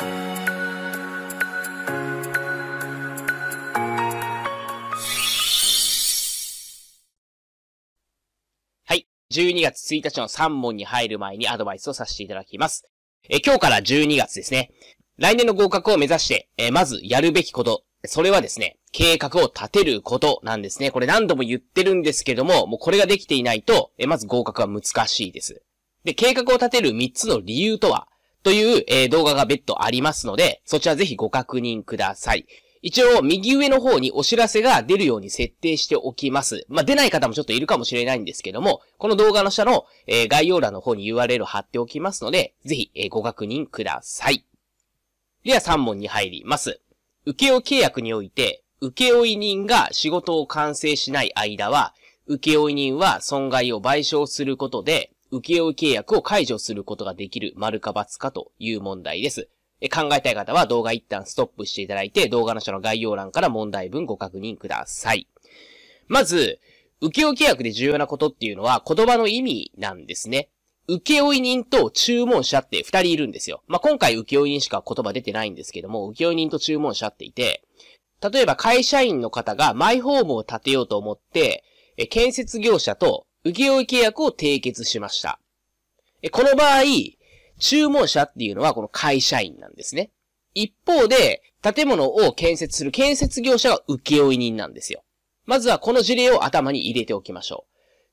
はい。12月1日の3問に入る前にアドバイスをさせていただきます。え今日から12月ですね。来年の合格を目指して、えまずやるべきこと。それはですね、計画を立てることなんですね。これ何度も言ってるんですけども、もうこれができていないと、えまず合格は難しいです。で、計画を立てる3つの理由とは、という、えー、動画が別途ありますので、そちらぜひご確認ください。一応、右上の方にお知らせが出るように設定しておきます。まあ、出ない方もちょっといるかもしれないんですけども、この動画の下の、えー、概要欄の方に URL 貼っておきますので、ぜひ、えー、ご確認ください。では3問に入ります。請負契約において、請負人が仕事を完成しない間は、請負人は損害を賠償することで、請負契約を解除することができる丸か罰かという問題です。考えたい方は動画一旦ストップしていただいて、動画の下の概要欄から問題文ご確認ください。まず、請負契約で重要なことっていうのは言葉の意味なんですね。請負人と注文者って二人いるんですよ。まあ、今回請負人しか言葉出てないんですけども、請負人と注文者っていて、例えば会社員の方がマイホームを建てようと思って、建設業者と請負契約を締結しました。この場合、注文者っていうのはこの会社員なんですね。一方で、建物を建設する建設業者は請負人なんですよ。まずはこの事例を頭に入れておきましょ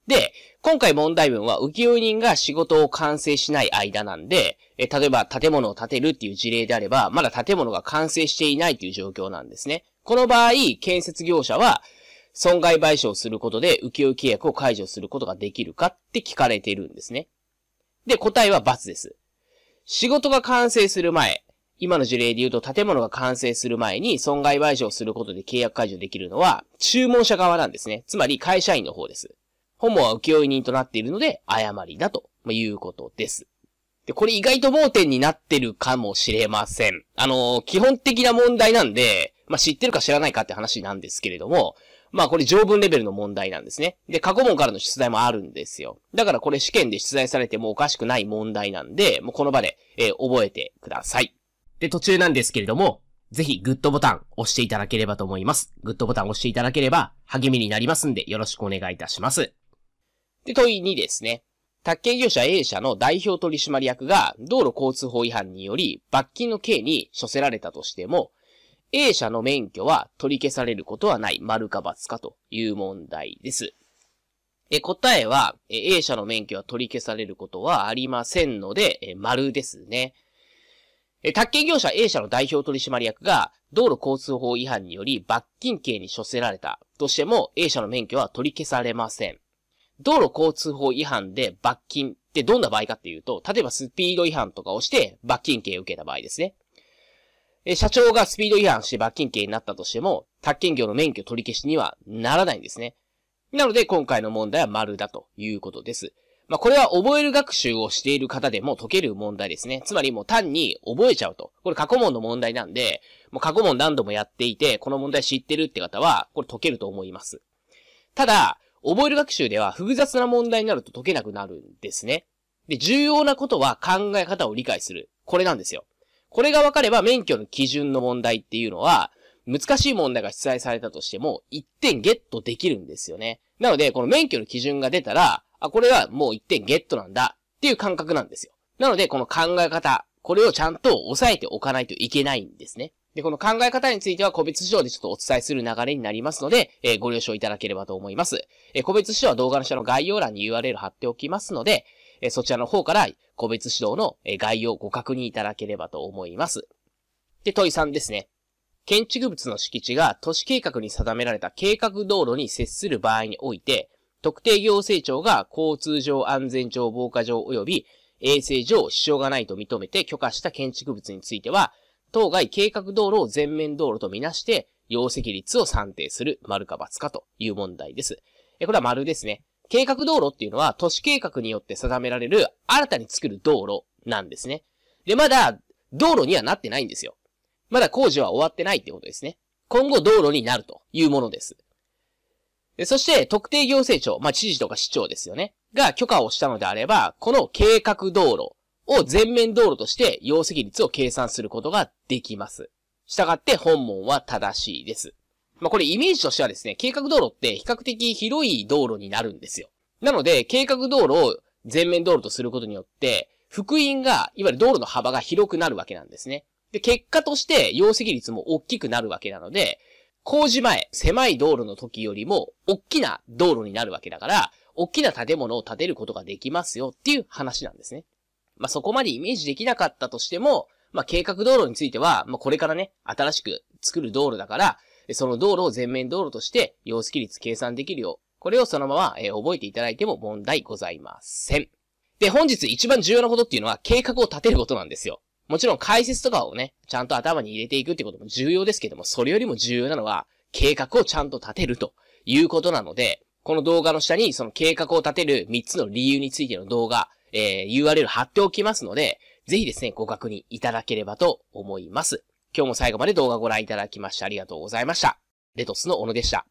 う。で、今回問題文は請負人が仕事を完成しない間なんで、え例えば建物を建てるっていう事例であれば、まだ建物が完成していないという状況なんですね。この場合、建設業者は損害賠償することで請負契約を解除することができるかって聞かれているんですね。で、答えは×です。仕事が完成する前、今の事例で言うと建物が完成する前に損害賠償することで契約解除できるのは注文者側なんですね。つまり会社員の方です。本門は請負人となっているので誤りだということです。で、これ意外と盲点になってるかもしれません。あのー、基本的な問題なんで、まあ、知ってるか知らないかって話なんですけれども、まあこれ条文レベルの問題なんですね。で、過去問からの出題もあるんですよ。だからこれ試験で出題されてもおかしくない問題なんで、もうこの場で、えー、覚えてください。で、途中なんですけれども、ぜひグッドボタン押していただければと思います。グッドボタン押していただければ励みになりますんでよろしくお願いいたします。で、問い2ですね。宅建業者 A 社の代表取締役が道路交通法違反により罰金の刑に処せられたとしても、A 社の免許は取り消されることはない丸か罰かという問題です。答えは、A 社の免許は取り消されることはありませんので、丸ですね。宅建業者 A 社の代表取締役が道路交通法違反により罰金刑に処せられたとしても A 社の免許は取り消されません。道路交通法違反で罰金ってどんな場合かっていうと、例えばスピード違反とかをして罰金刑を受けた場合ですね。え社長がスピード違反して罰金刑になったとしても、宅建業の免許取り消しにはならないんですね。なので、今回の問題は丸だということです。まあ、これは覚える学習をしている方でも解ける問題ですね。つまりもう単に覚えちゃうと。これ過去問の問題なんで、もう過去問何度もやっていて、この問題知ってるって方は、これ解けると思います。ただ、覚える学習では複雑な問題になると解けなくなるんですね。で、重要なことは考え方を理解する。これなんですよ。これが分かれば免許の基準の問題っていうのは、難しい問題が出題されたとしても、1点ゲットできるんですよね。なので、この免許の基準が出たら、あ、これはもう1点ゲットなんだっていう感覚なんですよ。なので、この考え方、これをちゃんと押さえておかないといけないんですね。で、この考え方については個別指導でちょっとお伝えする流れになりますので、えー、ご了承いただければと思います。えー、個別指導は動画の下の概要欄に URL 貼っておきますので、えそちらの方から、個別指導の概要をご確認いただければと思います。で、問い3ですね。建築物の敷地が都市計画に定められた計画道路に接する場合において、特定行政庁が交通上安全上防火上及び衛生上支障がないと認めて許可した建築物については、当該計画道路を全面道路とみなして、容積率を算定する、丸か×かという問題です。これは丸ですね。計画道路っていうのは都市計画によって定められる新たに作る道路なんですね。で、まだ道路にはなってないんですよ。まだ工事は終わってないってことですね。今後道路になるというものです。でそして、特定行政庁、まあ、知事とか市長ですよね。が許可をしたのであれば、この計画道路を全面道路として容積率を計算することができます。したがって本門は正しいです。まあ、これイメージとしてはですね、計画道路って比較的広い道路になるんですよ。なので、計画道路を全面道路とすることによって、福音が、いわゆる道路の幅が広くなるわけなんですね。で、結果として、容積率も大きくなるわけなので、工事前、狭い道路の時よりも、大きな道路になるわけだから、大きな建物を建てることができますよっていう話なんですね。まあ、そこまでイメージできなかったとしても、まあ、計画道路については、まあ、これからね、新しく作る道路だから、その道路を全面道路として様式率計算できるよう、これをそのまま、え覚えていただいても問題ございません。で、本日一番重要なことっていうのは計画を立てることなんですよ。もちろん解説とかをね、ちゃんと頭に入れていくってことも重要ですけども、それよりも重要なのは、計画をちゃんと立てるということなので、この動画の下にその計画を立てる3つの理由についての動画、えー、URL 貼っておきますので、ぜひですね、ご確認いただければと思います。今日も最後まで動画をご覧いただきましてありがとうございました。レトスの小野でした。